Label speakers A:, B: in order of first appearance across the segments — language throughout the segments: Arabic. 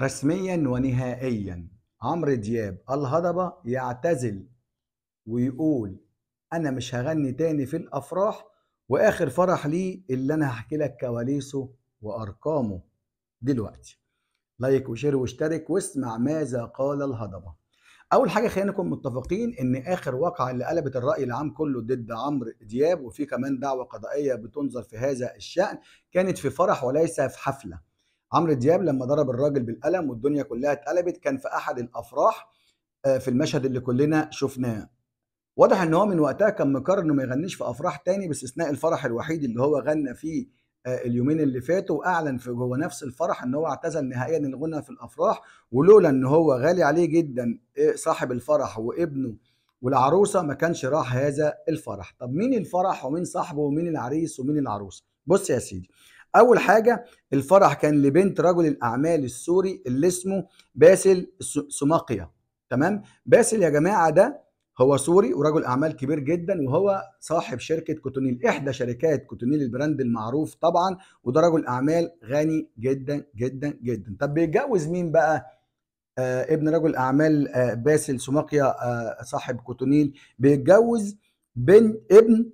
A: رسميا ونهائيا عمرو دياب الهضبة يعتزل ويقول أنا مش هغني تاني في الأفراح وآخر فرح ليه اللي أنا هحكي لك كواليسه وأرقامه دلوقتي لايك وشير واشترك واسمع ماذا قال الهضبة أول حاجة خلينا نكون متفقين إن آخر واقعة اللي قلبت الرأي العام كله ضد عمرو دياب وفي كمان دعوة قضائية بتنظر في هذا الشأن كانت في فرح وليس في حفلة عمرو دياب لما ضرب الراجل بالقلم والدنيا كلها اتقلبت كان في احد الافراح آه، في المشهد اللي كلنا شفناه واضح ان هو من وقتها كان مقرر انه ما يغنيش في افراح تاني باستثناء الفرح الوحيد اللي هو غنى فيه آه، اليومين اللي فاتوا واعلن في جوه نفس الفرح ان هو اعتزل نهائيا الغنى في الافراح ولولا ان هو غالي عليه جدا آه، صاحب الفرح وابنه والعروسه ما كانش راح هذا الفرح طب مين الفرح ومين صاحبه ومين العريس ومين العروسه بص يا سيدي اول حاجه الفرح كان لبنت رجل الاعمال السوري اللي اسمه باسل سماقيا تمام باسل يا جماعه ده هو سوري ورجل اعمال كبير جدا وهو صاحب شركه كوتونيل احدى شركات كوتونيل البراند المعروف طبعا وده رجل اعمال غني جدا جدا جدا طب بيتجوز مين بقى آه ابن رجل اعمال آه باسل سماقيا آه صاحب كوتونيل بيتجوز بن ابن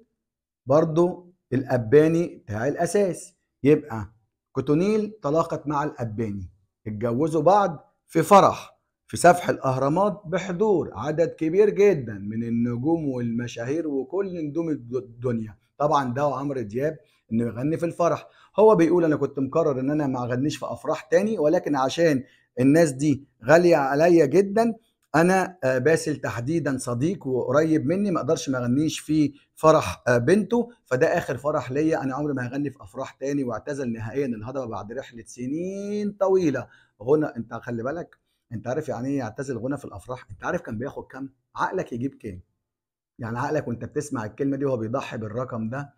A: برضه الاباني بتاع الاساس يبقى كوتونيل تلاقت مع الأباني اتجوزوا بعض في فرح في سفح الأهرامات بحضور عدد كبير جدا من النجوم والمشاهير وكل نجوم الدنيا طبعا ده عمرو دياب انه يغني في الفرح هو بيقول انا كنت مقرر ان انا ما اغنيش في افراح تاني ولكن عشان الناس دي غاليه عليا جدا انا آه، باسل تحديدا صديق وقريب مني ما اقدرش ما اغنيش في فرح آه، بنته فده اخر فرح ليا انا عمري ما هغني في افراح تاني واعتزل نهائيا الهضبه بعد رحله سنين طويله غنى انت خلي بالك انت عارف يعني ايه يعتزل غنى في الافراح انت عارف كان بياخد كام عقلك يجيب كام يعني عقلك وانت بتسمع الكلمه دي وهو بيضحي بالرقم ده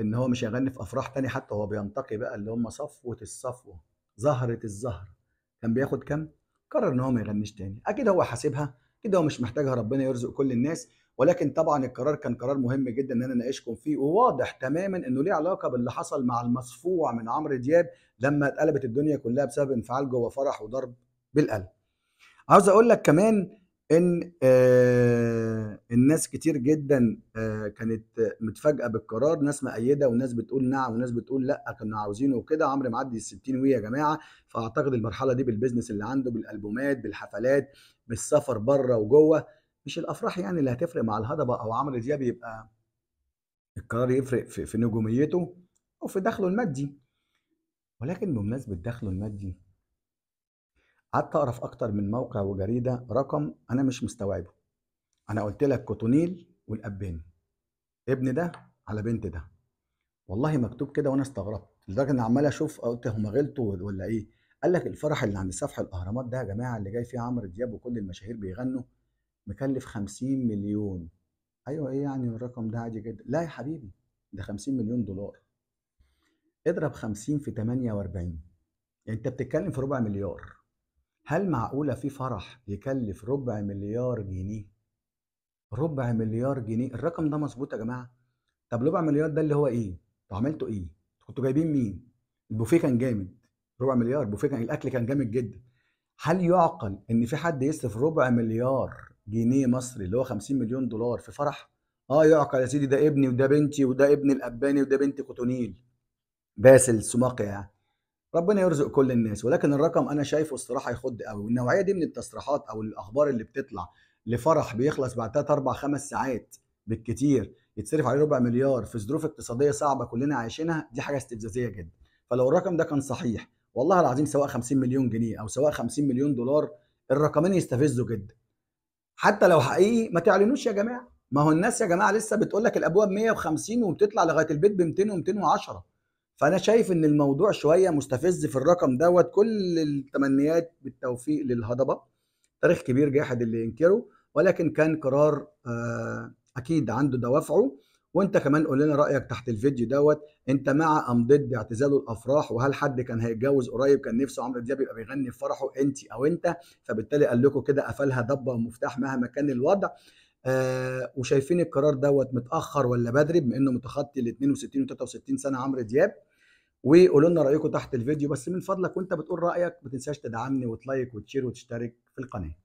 A: ان هو مش هيغني في افراح تاني حتى هو بينتقي بقى اللي هم صفوه الصفوه زهره الزهر كان بياخد كام قرر ان هو ما يغنيش تاني اكيد هو حاسبها كده هو مش محتاجها ربنا يرزق كل الناس ولكن طبعا القرار كان قرار مهم جدا ان انا اناقشكم فيه وواضح تماما انه ليه علاقه باللي حصل مع المصفوع من عمرو دياب لما اتقلبت الدنيا كلها بسبب انفعال جوه فرح وضرب بالقلب عاوز اقول لك كمان ان آه، الناس كتير جدا آه، كانت متفاجئه بالقرار ناس مؤيده وناس بتقول نعم وناس بتقول لا كنا عاوزينه وكده عمرو معدي ال 60 ويا جماعه فاعتقد المرحله دي بالبزنس اللي عنده بالالبومات بالحفلات بالسفر بره وجوه مش الافراح يعني اللي هتفرق مع الهضبه او عمرو دياب يبقى القرار يفرق في, في نجوميته او في دخله المادي ولكن بمناسبه دخله المادي قعدت اقرا في اكتر من موقع وجريده رقم انا مش مستوعبه انا قلت لك كوتونيل والابين ابن ده على بنت ده والله مكتوب كده وانا استغربت لدرجه ان عمال اشوف قلت هما غلطوا ولا ايه قال لك الفرح اللي عند سفح الاهرامات ده يا جماعه اللي جاي فيه عمرو دياب وكل المشاهير بيغنوا مكلف 50 مليون ايوه ايه يعني الرقم ده عادي جدا لا يا حبيبي ده 50 مليون دولار اضرب 50 في 48 يعني انت بتتكلم في ربع مليار هل معقولة في فرح يكلف ربع مليار جنيه؟ ربع مليار جنيه الرقم ده مظبوط يا جماعة؟ طب ربع مليار ده اللي هو إيه؟ انتوا عملتوا إيه؟ كنتوا جايبين مين؟ البوفيه كان جامد ربع مليار البوفيه كان الأكل كان جامد جدا هل يعقل إن في حد يصرف ربع مليار جنيه مصري اللي هو 50 مليون دولار في فرح؟ اه يعقل يا سيدي ده ابني وده بنتي وده ابن الأباني وده بنت كوتونيل باسل سماقي يعني ربنا يرزق كل الناس ولكن الرقم انا شايفه الصراحه يخض قوي والنوعيه دي من التصريحات او الاخبار اللي بتطلع لفرح بيخلص بعد 3 4 5 ساعات بالكتير يتصرف عليه ربع مليار في ظروف اقتصاديه صعبه كلنا عايشينها دي حاجه استفزازيه جدا فلو الرقم ده كان صحيح والله العظيم سواء 50 مليون جنيه او سواء 50 مليون دولار الرقمين يستفزوا جدا حتى لو حقيقي ما تعلنوش يا جماعه ما هو الناس يا جماعه لسه بتقول لك الابواب 150 وبتطلع لغايه البيت ب 200 و210 فانا شايف ان الموضوع شويه مستفز في الرقم دوت كل التمنيات بالتوفيق للهضبه تاريخ كبير جاحد اللي ينكره ولكن كان قرار آه، اكيد عنده دوافعه وانت كمان قول لنا رايك تحت الفيديو دوت انت مع ام ضد اعتزاله الافراح وهل حد كان هيتجوز قريب كان نفسه عمرو دياب يبقى بيغني في فرحه انت او انت فبالتالي قال لكم كده قفلها ضبه ومفتاح مهما كان الوضع آه، وشايفين القرار دوت متاخر ولا بدري بما انه متخطي ال 62 و63 سنه عمرو دياب وقولوا لنا رايكم تحت الفيديو بس من فضلك وانت بتقول رايك ما تنساش تدعمني وتلايك وتشير وتشترك في القناه